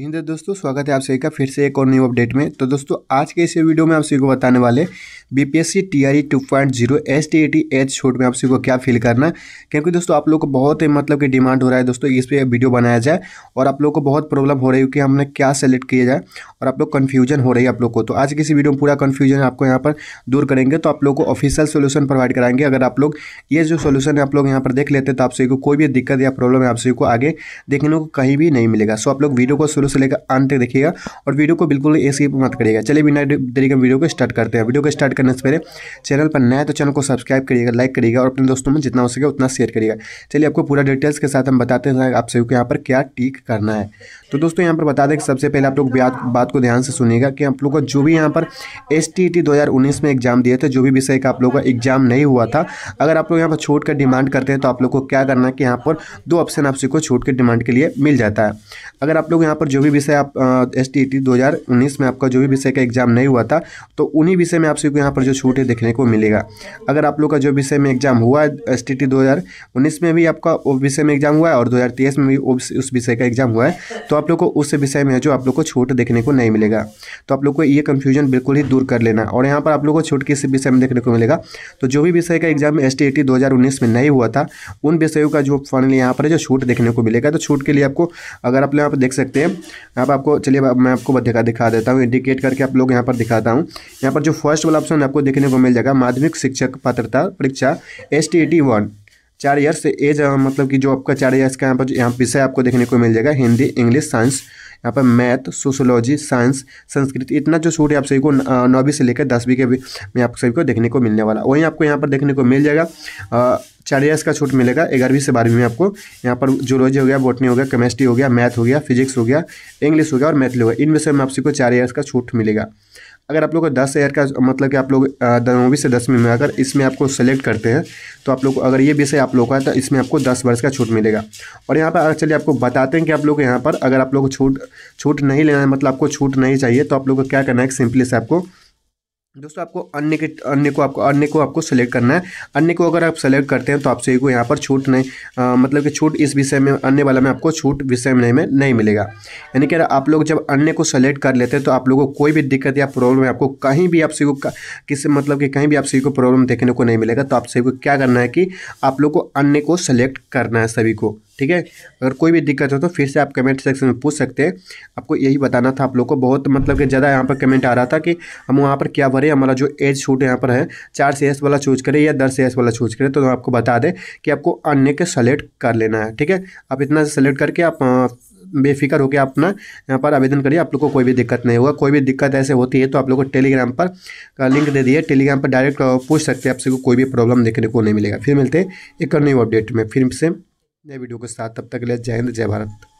हिंदे दोस्तों स्वागत है आप सभी का फिर से एक और न्यू अपडेट में तो दोस्तों आज के इस वीडियो में आप सभी को बताने वाले S T A T H छोट में आप सभी को क्या फील करना क्योंकि दोस्तों आप लोग को बहुत ही मतलब कि डिमांड हो रहा है दोस्तों इस पर वीडियो बनाया जाए और आप लोग को बहुत प्रॉब्लम हो रही है कि हमने क्या सेलेक्ट किया जाए और आप लोग कन्फ्यूजन हो रही है आप लोग को तो आज इस वीडियो में पूरा कन्फ्यूजन आपको यहाँ पर दूर करेंगे तो आप लोग को ऑफिशियल सोल्यूशन प्रोवाइड कराएंगे अगर आप लोग ये जो सोल्यूशन है आप लोग यहाँ पर देख लेते तो आप सभी को कोई भी दिक्कत या प्रॉब्लम है आप सभी को आगे देखने को कहीं भी नहीं मिलेगा सो आप लोग वीडियो को शुरू से लेकर अंत तक देखिएगा और वीडियो को बिल्कुल ए स्किप मत करिएगा चलिए बिना देरी का वीडियो को स्टार्ट करते हैं वीडियो को स्टार्ट करने से पहले चैनल पर नया तो चैनल को सब्सक्राइब करिएगा लाइक करिएगा और अपने दोस्तों में जितना हो सके उतना शेयर करिएगा चलिए आपको पूरा डिटेल्स के साथ हम बताते हैं आप सभी को यहाँ पर क्या टीक करना है तो दोस्तों यहाँ पर बता दें कि सबसे पहले आप लोग बात को ध्यान से सुनिएगा कि आप लोग का जो भी यहाँ पर एस टी में एग्जाम दिए थे जो भी विषय का आप लोग का एग्जाम नहीं हुआ था अगर आप लोग यहाँ पर छूट कर डिमांड करते हैं तो आप लोग को क्या करना है कि यहाँ पर दो ऑप्शन आप को छूट के डिमांड के लिए मिल जाता है अगर आप लोग यहाँ पर जो भी विषय आप एस टी e दो हज़ार उन्नीस में आपका जो भी विषय का एग्जाम नहीं हुआ था तो उन्हीं विषय में आप यहाँ पर जो छूट है देखने को मिलेगा अगर आप लोग का जो विषय में एग्जाम हुआ है एस टी e दो हज़ार उन्नीस में भी आपका विषय में एग्जाम हुआ है और दो हज़ार तेईस में भी उस विषय का एग्जाम हुआ है तो आप लोग को उस विषय में जो आप लोग को छूट देखने को नहीं मिलेगा तो आप लोग को ये कन्फ्यूजन बिल्कुल ही दूर कर लेना और यहाँ पर आप लोग को छूट किस विषय में देखने को मिलेगा तो जो भी विषय का एग्जाम एस टी में नहीं हुआ था उन विषयों का जो फाइनली यहाँ पर जो छूट देखने को मिलेगा तो छूट के लिए आपको अगर आप लोग यहाँ पर देख सकते हैं अब आपको चलिए अब मैं आपको दिखा दिखा देता हूँ इंडिकेट करके आप लोग यहाँ पर दिखाता हूँ यहाँ पर जो फर्स्ट वाला ऑप्शन आपको देखने को मिल जाएगा माध्यमिक शिक्षक पात्रता परीक्षा एस टी वन चार ईयर्स एज मतलब कि जो आपका चार ईयर्स का यहाँ पर यहाँ विषय आपको देखने को मिल जाएगा हिंदी इंग्लिश साइंस यहाँ पर मैथ सोशोलॉजी साइंस संस्कृत इतना जो सूट है आप सभी को नौवीं से लेकर दसवीं के में आप सभी को देखने को मिलने वाला वहीं आपको यहाँ पर देखने को मिल जाएगा चार ईयर्स का छूट मिलेगा ग्यारहवीं से बारहवीं में आपको यहाँ पर जोलॉजी हो गया बोटनी हो गया केमिस्ट्री हो गया मैथ हो गया फिजिक्स हो गया इंग्लिश हो गया और मैथ हो गया इन विषय में आपसी को चार ईयर्स का छूट मिलेगा अगर आप लोग को दस ईयर का मतलब कि आप लोग नौवीं से दसवीं में अगर इसमें आपको सेलेक्ट करते हैं तो आप लोग अगर ये विषय आप लोग का है तो इसमें आपको दस वर्ष का छूट मिलेगा और यहाँ पर चलिए आपको बताते हैं कि आप लोग यहाँ पर अगर आप लोग छूट छूट नहीं लेना है मतलब आपको छूट नहीं चाहिए तो आप लोग को क्या करना है सिंपली से आपको दोस्तों आपको अन्य के अन्य को आपको अन्य को आपको सेलेक्ट करना है अन्य को अगर आप सेलेक्ट करते हैं तो आपसे को यहाँ पर छूट नहीं आ, मतलब कि छूट इस विषय में अन्य वाला में आपको छूट विषय में नहीं, नहीं मिलेगा यानी कि आप लोग जब अन्य को सेलेक्ट कर लेते हैं तो आप लोगों को कोई भी दिक्कत या प्रॉब्लम है आपको कहीं भी आपसे को किसी मतलब कि कहीं भी आपसे को प्रॉब्लम देखने को नहीं मिलेगा तो आपसे को क्या करना है कि आप लोग को अन्य को सेलेक्ट करना है सभी को ठीक है अगर कोई भी दिक्कत हो तो फिर से आप कमेंट सेक्शन में पूछ सकते हैं आपको यही बताना था आप लोग को बहुत मतलब कि ज़्यादा यहाँ पर कमेंट आ रहा था कि हम वहाँ पर क्या भरें हमारा जो एज छूट यहाँ पर है चार से एस वाला चूज करें या दस से एस वाला चूज करें तो हम आपको बता दें कि आपको अन्य के सेलेक्ट कर लेना है ठीक है आप इतना सेलेक्ट करके आप बेफिक्र होकर अपना यहाँ पर आवेदन करिए आप लोग को कोई भी दिक्कत नहीं होगा कोई भी दिक्कत ऐसे होती है तो आप लोग को टेलीग्राम पर लिंक दे दिए टेलीग्राम पर डायरेक्ट पूछ सकते हैं आपसे कोई भी प्रॉब्लम देखने को नहीं मिलेगा फिर मिलते हैं एक और न्यू अपडेट में फिर से नए वीडियो के साथ तब तक के लिए जय हिंद जय भारत